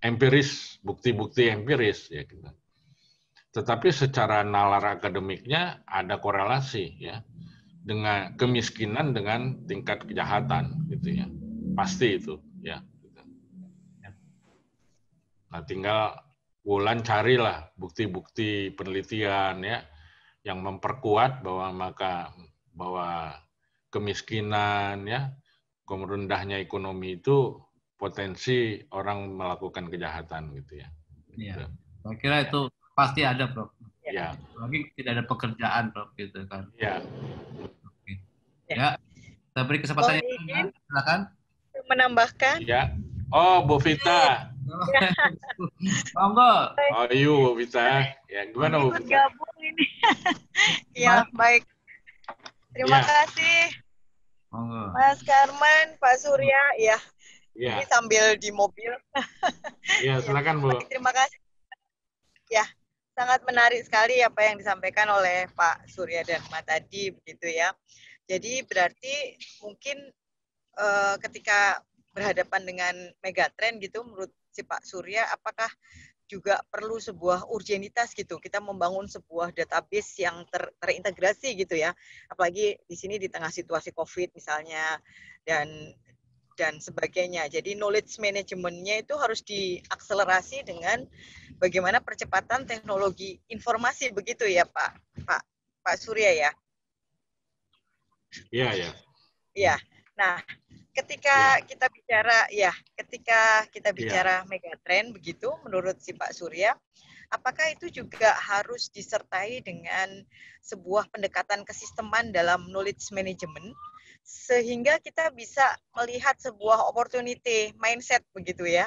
empiris, bukti-bukti empiris ya kita. Tetapi secara nalar akademiknya ada korelasi ya dengan kemiskinan dengan tingkat kejahatan gitu ya. Pasti itu ya. Gitu. ya. Nah, tinggal Wulan carilah bukti-bukti penelitian ya yang memperkuat bahwa maka bahwa kemiskinan ya kemerendahnya ekonomi itu potensi orang melakukan kejahatan gitu ya. Iya. Gitu. Saya kira ya. itu pasti ada, Bro. Iya. Ya. Lagi tidak ada pekerjaan, Bro, gitu kan. Iya. Oke. Ya. ya. Saya beri kesempatan oh, silakan. Menambahkan. Iya. Oh, Bu Vita. Monggo. Ayo, bisa. Ya, gimana Bu? ini. [laughs] ya, baik. Terima ya. kasih. Monggo. Mas Karman, Pak Surya, ya. ya. Ini sambil di mobil. Iya, [laughs] silakan Bu. terima kasih. Ya, sangat menarik sekali apa yang disampaikan oleh Pak Surya dan Mbak tadi begitu ya. Jadi berarti mungkin uh, ketika berhadapan dengan megatrend gitu menurut si Pak Surya, apakah juga perlu sebuah urgenitas gitu. Kita membangun sebuah database yang ter, terintegrasi gitu ya. Apalagi di sini di tengah situasi COVID misalnya dan dan sebagainya. Jadi knowledge manajemennya itu harus diakselerasi dengan bagaimana percepatan teknologi informasi begitu ya Pak Pak Pak Surya ya. Iya ya. Iya. Ya. Nah, ketika iya. kita bicara ya, ketika kita iya. bicara ya. megatrend begitu menurut si Pak Surya, apakah itu juga harus disertai dengan sebuah pendekatan kesisteman dalam knowledge management sehingga kita bisa melihat sebuah opportunity mindset begitu ya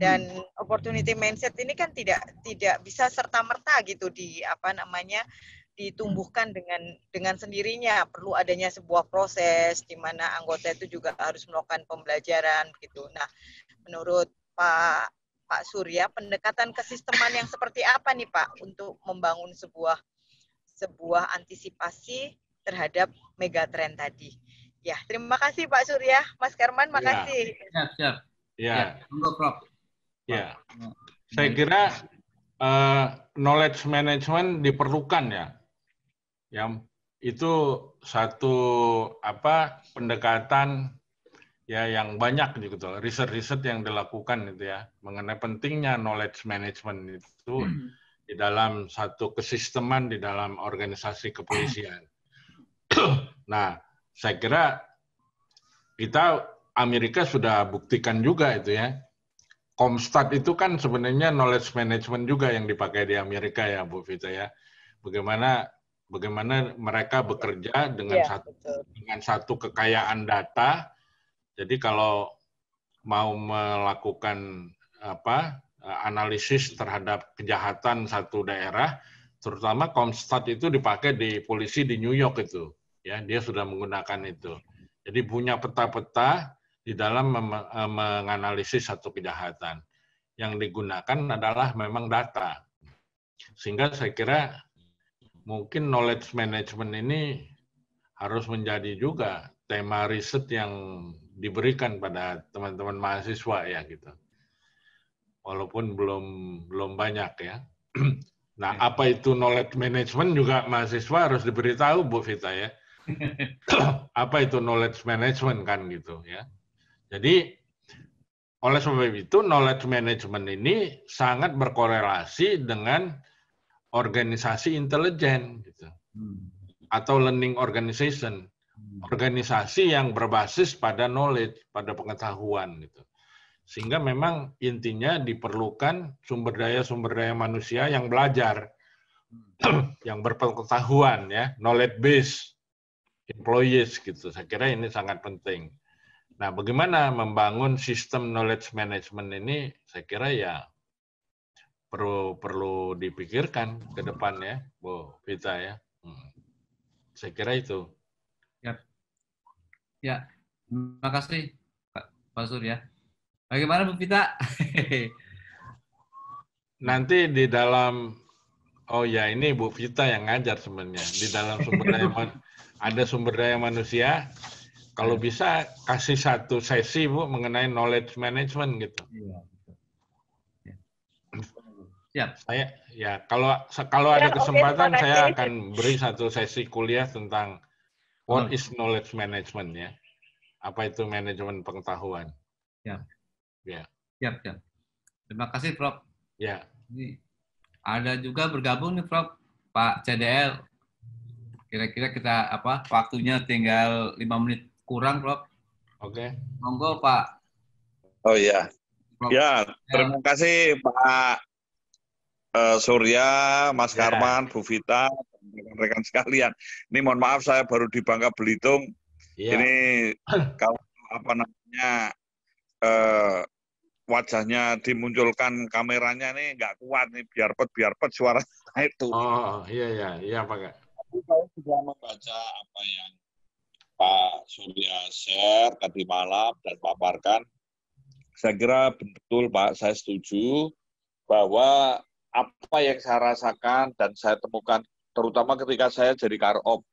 dan hmm. opportunity mindset ini kan tidak tidak bisa serta merta gitu di apa namanya ditumbuhkan dengan dengan sendirinya perlu adanya sebuah proses di mana anggota itu juga harus melakukan pembelajaran gitu. Nah, menurut Pak Pak Surya pendekatan kesisteman yang seperti apa nih Pak untuk membangun sebuah sebuah antisipasi terhadap megatrend tadi. Ya, terima kasih Pak Surya, Mas Kerman, iya. makasih. Ya, siap, siap. Ya. ya. Prof. Ya. Saya kira uh, knowledge management diperlukan ya ya itu satu apa pendekatan ya yang banyak gitu riset-riset yang dilakukan itu ya mengenai pentingnya knowledge management itu hmm. di dalam satu kesisteman di dalam organisasi kepolisian. [coughs] nah, saya kira kita Amerika sudah buktikan juga itu ya. Komstat itu kan sebenarnya knowledge management juga yang dipakai di Amerika ya Bu Vita ya. Bagaimana bagaimana mereka bekerja dengan ya, satu dengan satu kekayaan data. Jadi kalau mau melakukan apa analisis terhadap kejahatan satu daerah, terutama Komstat itu dipakai di polisi di New York itu, ya dia sudah menggunakan itu. Jadi punya peta-peta di dalam e, menganalisis satu kejahatan. Yang digunakan adalah memang data. Sehingga saya kira mungkin knowledge management ini harus menjadi juga tema riset yang diberikan pada teman-teman mahasiswa ya gitu. Walaupun belum belum banyak ya. [clears throat] Nah, iya. apa itu knowledge management juga mahasiswa harus diberitahu Bu Vita ya. [laughs] [clears throat] apa itu knowledge management kan gitu ya. Jadi oleh sebab itu knowledge management ini sangat berkorelasi dengan organisasi intelijen gitu. Hmm. atau learning organization hmm. organisasi yang berbasis pada knowledge pada pengetahuan gitu sehingga memang intinya diperlukan sumber daya sumber daya manusia yang belajar hmm. [clears throat] yang berpengetahuan ya knowledge base employees gitu saya kira ini sangat penting nah bagaimana membangun sistem knowledge management ini saya kira ya perlu perlu dipikirkan ke depan ya Bu Vita ya. Hmm. Saya kira itu. Ya. Ya. Terima kasih Pak, Pak Surya. Bagaimana Bu Vita? [laughs] Nanti di dalam Oh ya, ini Bu Vita yang ngajar sebenarnya. Di dalam sumber daya [laughs] man, ada sumber daya manusia. Kalau ya. bisa kasih satu sesi Bu mengenai knowledge management gitu. Iya. Ya. Saya ya kalau kalau ya, ada kesempatan saya akan beri satu sesi kuliah tentang what hmm. is knowledge management ya. Apa itu manajemen pengetahuan? Ya. Ya. Ya, ya. Terima kasih Prof. Ya. Ini ada juga bergabung nih Prof Pak CDL. Kira-kira kita apa waktunya tinggal lima menit kurang Prof. Oke. Okay. Monggo Pak. Oh iya. Ya, terima ya. kasih Pak uh, Surya, Mas ya. Karman, Bu Vita, rekan-rekan sekalian. Ini mohon maaf saya baru di Bangka Belitung. Ya. Ini [clears throat] kalau apa namanya uh, wajahnya dimunculkan kameranya nih nggak kuat nih biar pet biar pet suara naik tuh. Oh iya iya iya Pak. Tapi saya sudah membaca apa yang Pak Surya share tadi malam dan paparkan. Saya kira betul Pak, saya setuju bahwa apa yang saya rasakan dan saya temukan terutama ketika saya jadi karop.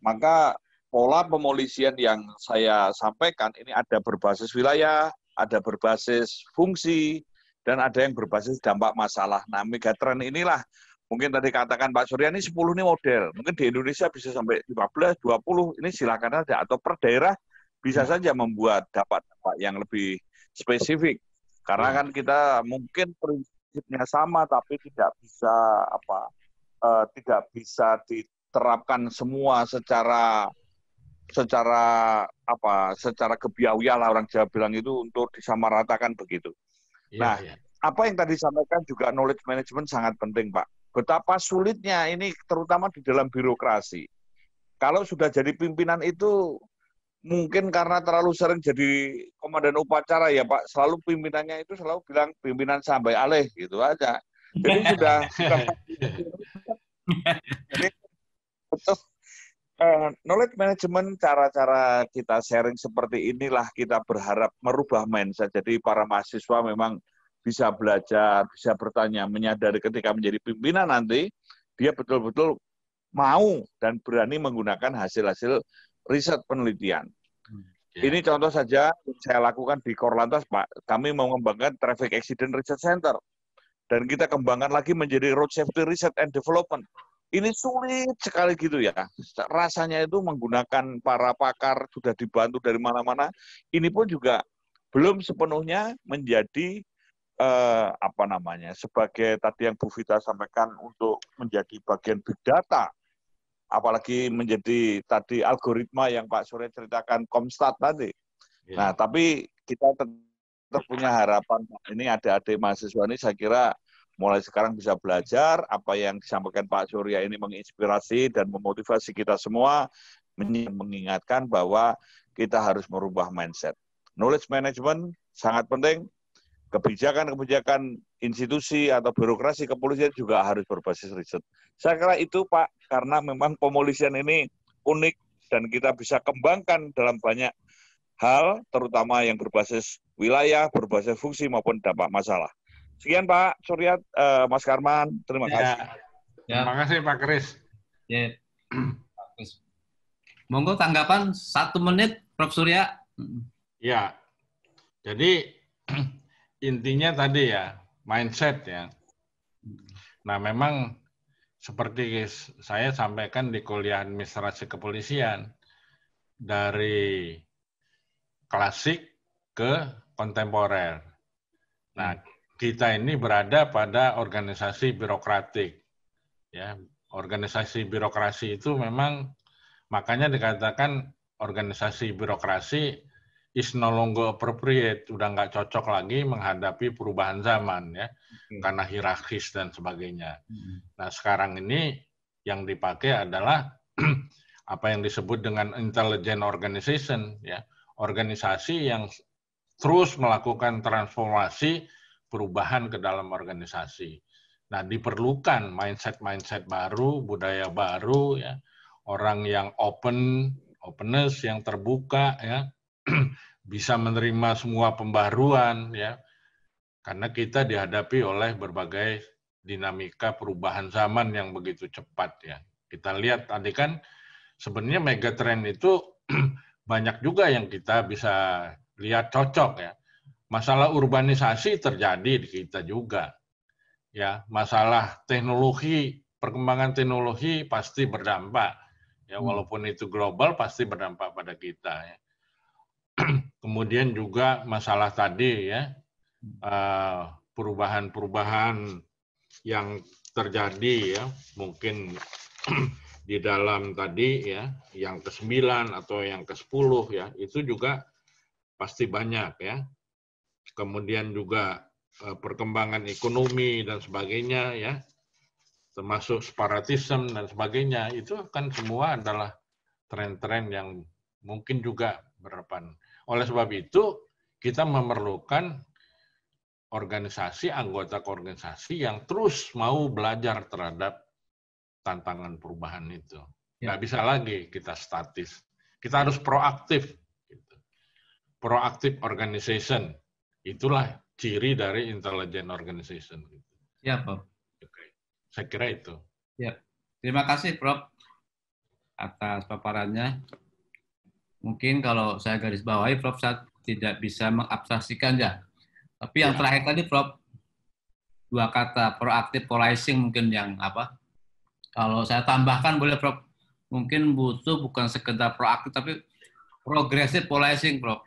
Maka pola pemolisian yang saya sampaikan ini ada berbasis wilayah, ada berbasis fungsi, dan ada yang berbasis dampak masalah. Nah, megatrend inilah mungkin tadi katakan Pak Surya ini 10 ini model. Mungkin di Indonesia bisa sampai 15, 20, ini silakan saja Atau per daerah bisa saja membuat dampak-dampak yang lebih spesifik. Karena kan kita mungkin prinsip prinsipnya sama tapi tidak bisa apa uh, tidak bisa diterapkan semua secara secara apa secara kebiawiyah lah orang Jawa bilang itu untuk disamaratakan begitu. Ya, nah, ya. apa yang tadi disampaikan juga knowledge management sangat penting, Pak. Betapa sulitnya ini terutama di dalam birokrasi. Kalau sudah jadi pimpinan itu mungkin karena terlalu sering jadi komandan upacara ya Pak, selalu pimpinannya itu selalu bilang pimpinan sampai aleh gitu aja. Jadi sudah sudah [laughs] jadi betul eh, knowledge management, cara-cara kita sharing seperti inilah kita berharap merubah mindset. Jadi para mahasiswa memang bisa belajar, bisa bertanya, menyadari ketika menjadi pimpinan nanti, dia betul-betul mau dan berani menggunakan hasil-hasil riset penelitian. Okay. Hmm, ya. Ini contoh saja saya lakukan di Korlantas, Pak. Kami mengembangkan Traffic Accident Research Center. Dan kita kembangkan lagi menjadi Road Safety Research and Development. Ini sulit sekali gitu ya. Rasanya itu menggunakan para pakar, sudah dibantu dari mana-mana. Ini pun juga belum sepenuhnya menjadi eh, apa namanya sebagai tadi yang Bu Vita sampaikan untuk menjadi bagian big data apalagi menjadi tadi algoritma yang Pak Surya ceritakan Komstat tadi. Ya. Nah, tapi kita tetap punya harapan ini ada adik mahasiswa ini saya kira mulai sekarang bisa belajar apa yang disampaikan Pak Surya ini menginspirasi dan memotivasi kita semua mengingatkan bahwa kita harus merubah mindset. Knowledge management sangat penting, kebijakan-kebijakan institusi atau birokrasi kepolisian juga harus berbasis riset. Saya kira itu Pak, karena memang pemolisian ini unik dan kita bisa kembangkan dalam banyak hal, terutama yang berbasis wilayah, berbasis fungsi maupun dampak masalah. Sekian Pak Suryat, uh, Mas Karman, terima ya. kasih. Ya. Terima kasih Pak Kris. Ya. Monggo tanggapan satu menit, Prof Surya. Ya, jadi intinya tadi ya mindset ya. Nah memang seperti saya sampaikan di kuliah administrasi kepolisian dari klasik ke kontemporer. Nah hmm. kita ini berada pada organisasi birokratik ya organisasi birokrasi itu memang makanya dikatakan organisasi birokrasi is no longer appropriate, udah nggak cocok lagi menghadapi perubahan zaman ya, okay. Hmm. karena hierarkis dan sebagainya. Hmm. Nah sekarang ini yang dipakai adalah [clears throat] apa yang disebut dengan intelligent organization ya, organisasi yang terus melakukan transformasi perubahan ke dalam organisasi. Nah diperlukan mindset-mindset baru, budaya baru ya, orang yang open, openness yang terbuka ya [clears throat] bisa menerima semua pembaruan ya karena kita dihadapi oleh berbagai dinamika perubahan zaman yang begitu cepat ya kita lihat tadi kan sebenarnya megatrend itu [clears throat] banyak juga yang kita bisa lihat cocok ya masalah urbanisasi terjadi di kita juga ya masalah teknologi perkembangan teknologi pasti berdampak ya hmm. walaupun itu global pasti berdampak pada kita ya [clears throat] kemudian juga masalah tadi ya eh, perubahan-perubahan yang terjadi ya mungkin [clears throat] di dalam tadi ya yang ke-9 atau yang ke-10 ya itu juga pasti banyak ya. Kemudian juga eh, perkembangan ekonomi dan sebagainya ya termasuk separatisme dan sebagainya itu kan semua adalah tren-tren yang mungkin juga berapa oleh sebab itu, kita memerlukan organisasi, anggota organisasi yang terus mau belajar terhadap tantangan perubahan itu. Ya. Nggak bisa lagi kita statis. Kita harus proaktif. Gitu. Proaktif organization. Itulah ciri dari intelligent organization. gitu Ya, Prof. Oke. Saya kira itu. Ya. Terima kasih, Prof. Atas paparannya mungkin kalau saya garis bawahi Prof saat tidak bisa mengabstraksikan ya. Tapi yang ya. terakhir tadi Prof dua kata proaktif policing mungkin yang apa? Kalau saya tambahkan boleh Prof mungkin butuh bukan sekedar proaktif tapi progresif policing Prof.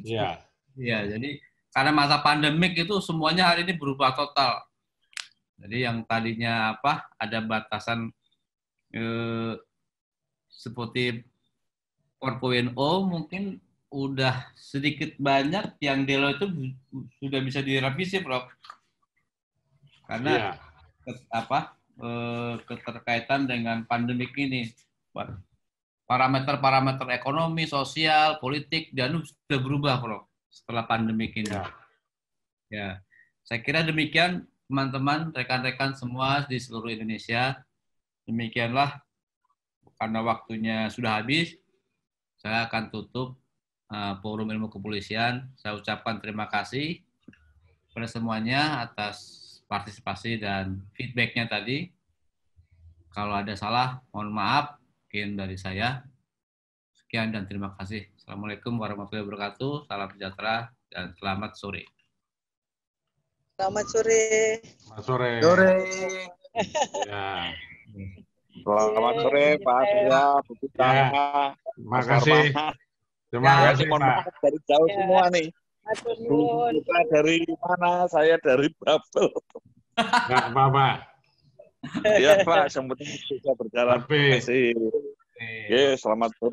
Iya. [laughs] Iya, jadi karena masa pandemik itu semuanya hari ini berubah total. Jadi yang tadinya apa ada batasan eh, seperti 4.0 mungkin udah sedikit banyak yang Delo itu sudah bisa direvisi, bro. Karena yeah. ke, apa E, keterkaitan dengan pandemik ini, parameter-parameter ekonomi, sosial, politik, dan sudah berubah, Prof. Setelah pandemik ini. Yeah. Ya, saya kira demikian teman-teman, rekan-rekan semua di seluruh Indonesia. Demikianlah karena waktunya sudah habis. Saya akan tutup eh, forum ilmu kepolisian. Saya ucapkan terima kasih kepada semuanya atas partisipasi dan feedbacknya tadi. Kalau ada salah, mohon maaf. Mungkin dari saya. Sekian dan terima kasih. Assalamualaikum warahmatullahi wabarakatuh. Salam sejahtera dan selamat sore. Selamat sore. Selamat sore. Sore. Ya. Selamat sore Pak Surya, Bu Pita. Ya, terima kasih. Terima kasih Pak. Ya, dari jauh ya, semua nih. Bu dari mana? Saya dari Babel. Enggak apa-apa. Ya Pak, sempat bisa berjalan. Terima kasih. selamat sore.